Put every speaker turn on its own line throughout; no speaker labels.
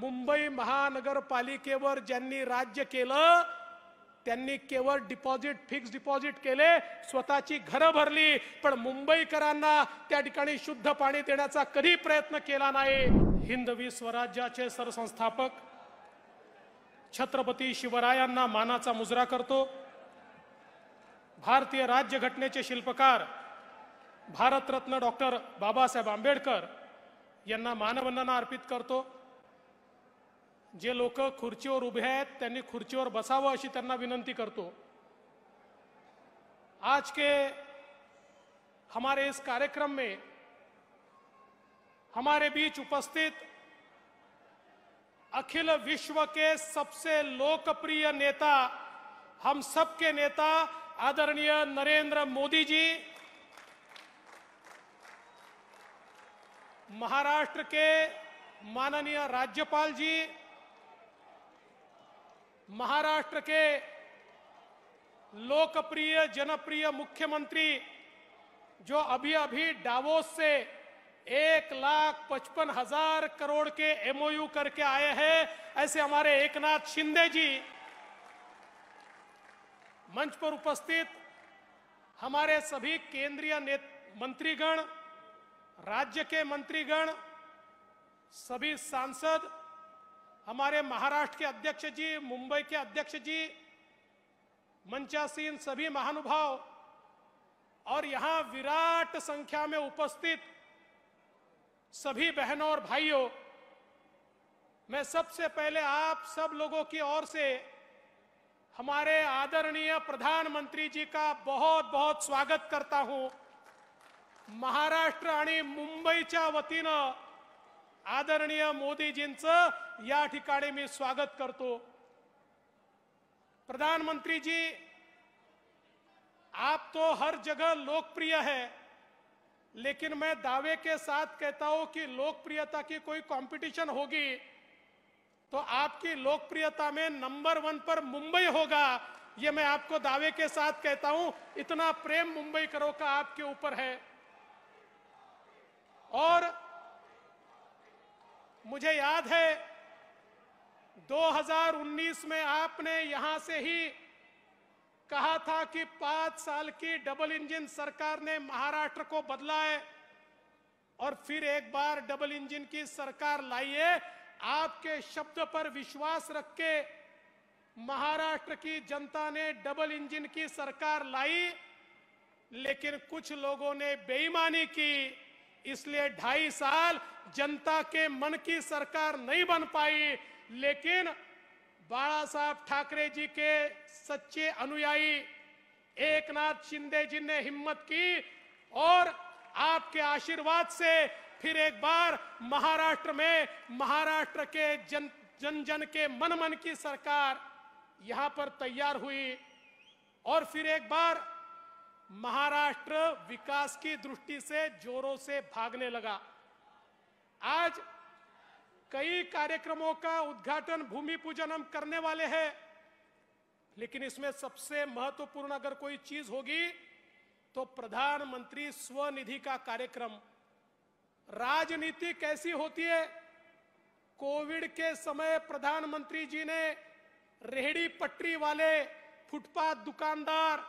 मुंबई महानगरपालिकेवर ज्यांनी राज्य केलं त्यांनी केवळ डिपॉझिट फिक्स डिपॉझिट केले स्वतःची घरं भरली पण मुंबईकरांना त्या ठिकाणी शुद्ध पाणी देण्याचा कधी प्रयत्न केला नाही हिंदवी स्वराज्याचे सरसंस्थापक छत्रपती शिवरायांना मानाचा मुजरा करतो भारतीय राज्यघटनेचे शिल्पकार भारतरत्न डॉक्टर बाबासाहेब आंबेडकर यांना मानवंदना अर्पित करतो जे लोक खुर्चीवर उभे हैं खुर्ची खुर्चीवर बसावं विनंती करतो आज के हमारे इस कार्यक्रम में हमारे बीच उपस्थित अखिल विश्व के सबसे लोकप्रिय नेता हम सबके नेता आदरणीय नरेंद्र मोदी जी महाराष्ट्र के माननीय राज्यपाल जी महाराष्ट्र के लोकप्रिय जनप्रिय मुख्यमंत्री जो अभी अभी डावोस से एक लाख पचपन हजार करोड़ के एमओयू करके आए हैं ऐसे हमारे एकनाथ शिंदे जी मंच पर उपस्थित हमारे सभी केंद्रीय मंत्रीगण राज्य के मंत्रीगण सभी सांसद हमारे महाराष्ट्र के अध्यक्ष जी मुंबई के अध्यक्ष जी मंचासीन सभी महानुभाव और यहां विराट संख्या में उपस्थित सभी बहनों और भाइयों मैं सबसे पहले आप सब लोगों की ओर से हमारे आदरणीय प्रधानमंत्री जी का बहुत बहुत स्वागत करता हूं महाराष्ट्र आणि वती वतीनं आदरणीय मोदीजी ठिकाणी मी स्वागत करतो जी आप तो हर जगह लोकप्रिय है लेकिन मैं दावे के साथ कहता हूं कि लोकप्रियता की कोई कंपटीशन होगी तो आपकी लोकप्रियता में नंबर वन पर मुंबई होगा ये मैं आपको दावे के साथ कहता हूं इतना प्रेम मुंबई करो का आपके ऊपर है और मुझे याद है 2019 में आपने यहां से ही कहा था कि पांच साल की डबल इंजन सरकार ने महाराष्ट्र को बदला है और फिर एक बार डबल इंजन की सरकार लाइए आपके शब्द पर विश्वास रख के महाराष्ट्र की जनता ने डबल इंजन की सरकार लाई लेकिन कुछ लोगों ने बेईमानी की इसलिए ढाई साल जनता के मन की सरकार नहीं बन पाई लेकिन बाला साहब ठाकरे जी के सच्चे अनुयायी एकनाथ शिंदे जी ने हिम्मत की और आपके आशीर्वाद से फिर एक बार महाराष्ट्र में महाराष्ट्र के जन जन जन के मन मन की सरकार यहां पर तैयार हुई और फिर एक बार महाराष्ट्र विकास की दृष्टि से जोरों से भागने लगा आज कई कार्यक्रमों का उद्घाटन भूमि पूजन हम करने वाले हैं लेकिन इसमें सबसे महत्वपूर्ण अगर कोई चीज होगी तो प्रधानमंत्री स्वनिधि का कार्यक्रम राजनीति कैसी होती है कोविड के समय प्रधानमंत्री जी ने रेहड़ी पटरी वाले फुटपाथ दुकानदार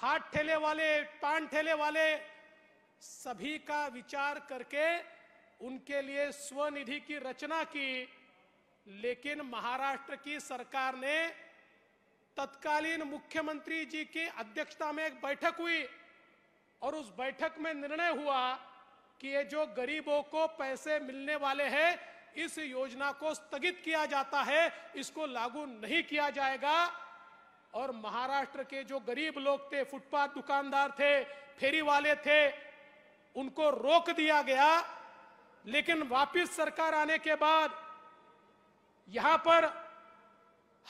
हाथ ठेले वाले टान ठेले वाले सभी का विचार करके उनके लिए स्वनिधि की रचना की लेकिन महाराष्ट्र की सरकार ने तत्कालीन मुख्यमंत्री जी की अध्यक्षता में एक बैठक हुई और उस बैठक में निर्णय हुआ कि ये जो गरीबों को पैसे मिलने वाले हैं इस योजना को स्थगित किया जाता है इसको लागू नहीं किया जाएगा और महाराष्ट्र के जो गरीब लोग थे फुटपाथ दुकानदार थे फेरी वाले थे उनको रोक दिया गया लेकिन वापस सरकार आने के बाद यहां पर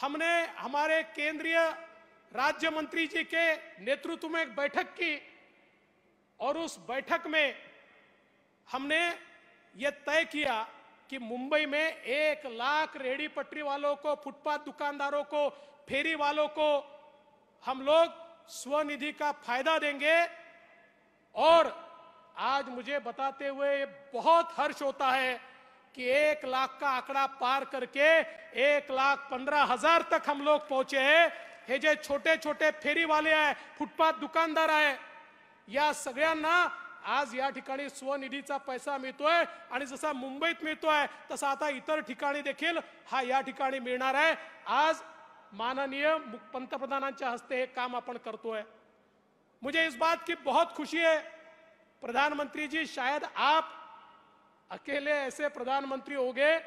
हमने हमारे केंद्रीय राज्य मंत्री जी के नेतृत्व में एक बैठक की और उस बैठक में हमने यह तय किया कि मुंबई में एक लाख रेडी पटरी वालों को फुटपाथ दुकानदारों को फेरी वालों को हम लोग स्वनिधि का फायदा देंगे और आज मुझे बताते हुए बहुत हर्ष होता है कि एक लाख का आंकड़ा पार करके एक लाख पंद्रह हजार तक हम लोग पहुंचे हैं हे जे छोटे छोटे फेरी वाले आए फुटपाथ दुकानदार आए या सगड़ना आज या स्वनिधि पैसा मिळतोय है जसा मुंबईत मिळतोय तसा आता इतर ठिकाणी देखील हा या ठिकाणी मिळणार आज माननीय पंतप्रधानांच्या हस्ते हे काम आपण करतोय मुझे इस बात की बहुत खुशी है प्रधानमंत्री जी शायद आप अकेले ऐसे प्रधानमंत्री हो गए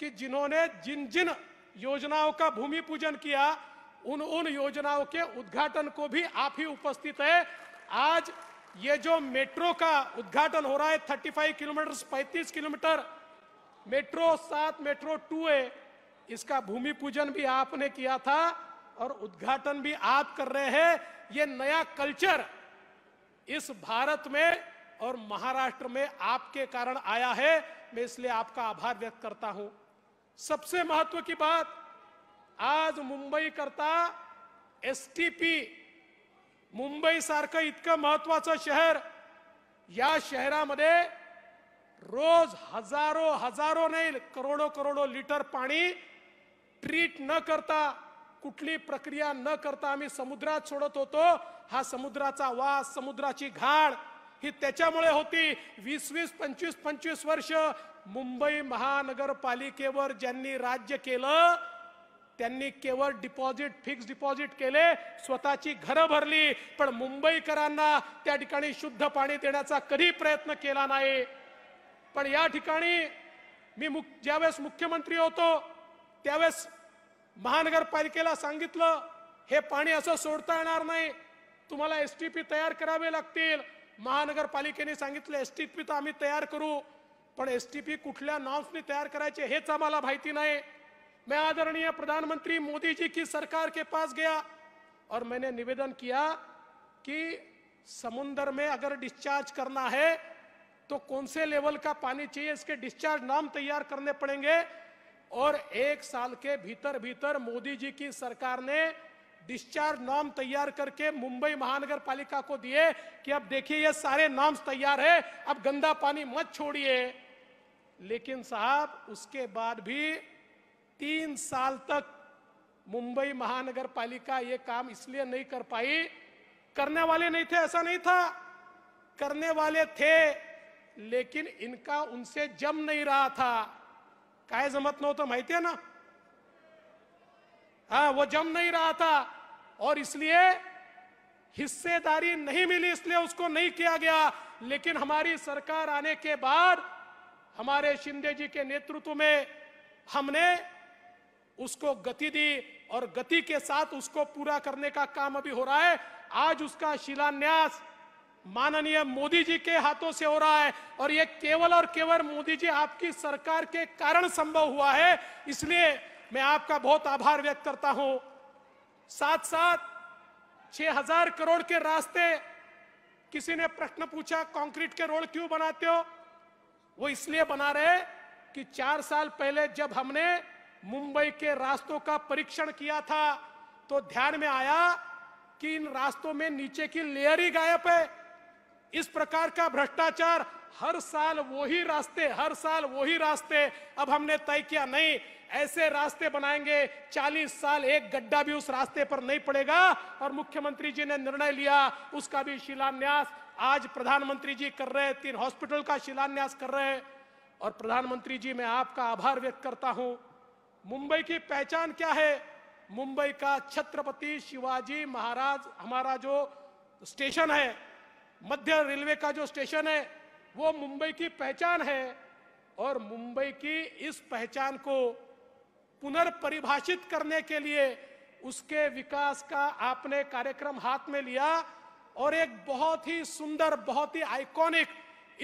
कि जिन्होंने जिन जिन योजनाओं का भूमि पूजन किया उन उन योजनाओं के उद्घाटन को भी आप ही उपस्थित है आज ये जो मेट्रो का उद्घाटन हो रहा है 35 किलोमीटर पैंतीस किलोमीटर मेट्रो सात मेट्रो टू ए इसका भूमि पूजन भी आपने किया था और उद्घाटन भी आप कर रहे हैं ये नया कल्चर इस भारत में और महाराष्ट्र में आपके कारण आया है मैं इसलिए आपका आभार व्यक्त करता हूं सबसे महत्व की बात आज मुंबई करता एसटीपी मुंबई सारखं इतकं महत्वाचं शहर या शहरामध्ये रोज हजारो हजारो नाही करोडो करोडो लिटर पाणी ट्रीट न करता कुठली प्रक्रिया न करता आम्ही समुद्रात सोडत होतो हा समुद्राचा वास समुद्राची घाण ही त्याच्यामुळे होती वीस वीस पंचवीस पंचवीस वर्ष मुंबई महानगरपालिकेवर ज्यांनी राज्य केलं त्यांनी केवळ डिपॉझिट फिक्स डिपॉझिट केले स्वतःची घरं भरली पण मुंबईकरांना त्या ठिकाणी शुद्ध पाणी देण्याचा कधी प्रयत्न केला नाही पण या ठिकाणी मी मुख ज्यावेळेस मुख्यमंत्री होतो त्यावेळेस महानगरपालिकेला सांगितलं हे पाणी असं सोडता येणार नाही तुम्हाला एस टी पी तयार करावे लागतील महानगरपालिकेने सांगितलं एस टी पी तर आम्ही तयार करू पण एस टी पी कुठल्या नॉर्म्सनी तयार करायचे हेच आम्हाला माहिती नाही मैं आदरणीय प्रधानमंत्री मोदी जी की सरकार के पास गया और मैंने निवेदन किया कि समुन्द्र में अगर डिस्चार्ज करना है तो कौन से लेवल का पानी चाहिए इसके डिस्चार्ज नाम तैयार करने पड़ेंगे और एक साल के भीतर भीतर मोदी जी की सरकार ने डिस्चार्ज नाम तैयार करके मुंबई महानगर पालिका को दिए कि अब देखिए ये सारे नाम तैयार है अब गंदा पानी मत छोड़िए लेकिन साहब उसके बाद भी तीन साल तक मुंबई महानगर पालिका ये काम इसलिए नहीं कर पाई करने वाले नहीं थे ऐसा नहीं था करने वाले थे लेकिन इनका उनसे जम नहीं रहा था काय जमत नव्हतं तो माहिती है ना हाँ वो जम नहीं रहा था और इसलिए हिस्सेदारी नहीं मिली इसलिए उसको नहीं किया गया लेकिन हमारी सरकार आने के बाद हमारे शिंदे जी के नेतृत्व में हमने उसको गति दी और गति के साथ उसको पूरा करने का काम अभी हो रहा है आज उसका शिलान्यास माननीय मोदी जी के हाथों से हो रहा है और यह केवल और केवल मोदी जी आपकी सरकार के कारण संभव हुआ है इसलिए मैं आपका बहुत आभार व्यक्त करता हूं साथ साथ हजार करोड़ के रास्ते किसी ने प्रश्न पूछा कंक्रीट के रोड क्यों बनाते हो वो इसलिए बना रहे कि चार साल पहले जब हमने मुंबई के रास्तों का परीक्षण किया था तो ध्यान में आया कि इन रास्तों में नीचे की लेयर ही गायब है इस प्रकार का भ्रष्टाचार हर साल वही रास्ते हर साल वही रास्ते अब हमने तय किया नहीं ऐसे रास्ते बनाएंगे 40 साल एक गड्ढा भी उस रास्ते पर नहीं पड़ेगा और मुख्यमंत्री जी ने निर्णय लिया उसका भी शिलान्यास आज प्रधानमंत्री जी कर रहे तीन हॉस्पिटल का शिलान्यास कर रहे और प्रधानमंत्री जी मैं आपका आभार व्यक्त करता हूं मुंबई की पहचान क्या है मुंबई का छत्रपति शिवाजी महाराज हमारा जो स्टेशन है मध्य रेलवे का जो स्टेशन है वो मुंबई की पहचान है और मुंबई की इस पहचान को पुनर्परिभाषित करने के लिए उसके विकास का आपने कार्यक्रम हाथ में लिया और एक बहुत ही सुंदर बहुत ही आइकॉनिक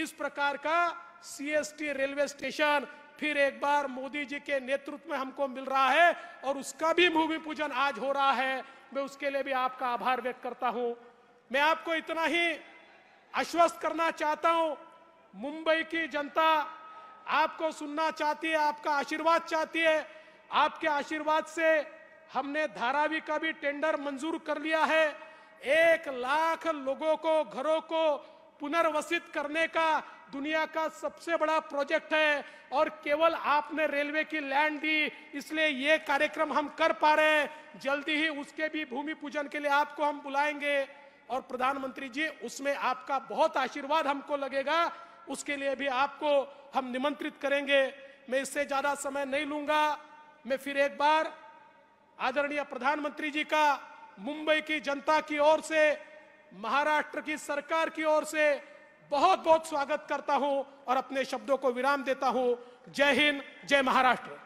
इस प्रकार का सीएसटी रेलवे स्टेशन फिर एक बार मोदी जी के नेतृत्व में हमको मिल रहा है और उसका भी भूमि पूजन आज हो रहा है मैं उसके लिए भी आपका आभार व्यक्त करता हूं मैं आपको इतना ही आश्वस्त करना चाहता हूं मुंबई की जनता आपको सुनना चाहती है आपका आशीर्वाद चाहती है आपके आशीर्वाद से हमने धारावी का भी टेंडर मंजूर कर लिया है एक लाख लोगों को घरों को पुनर्वसित करने का दुनिया का सबसे बड़ा प्रोजेक्ट है और केवल आपने रेलवे की लैंड दी इसलिए ये कार्यक्रम हम कर पा रहे हैं जल्दी ही उसके भी भूमि पूजन के लिए आपको हम बुलाएंगे और प्रधानमंत्री जी उसमें आपका बहुत आशीर्वाद हमको लगेगा उसके लिए भी आपको हम निमंत्रित करेंगे मैं इससे ज्यादा समय नहीं लूंगा मैं फिर एक बार आदरणीय प्रधानमंत्री जी का मुंबई की जनता की ओर से महाराष्ट्र की सरकार की ओर से बहुत बहुत स्वागत करता हूं और अपने शब्दों को विराम देता हूं जय हिंद जय महाराष्ट्र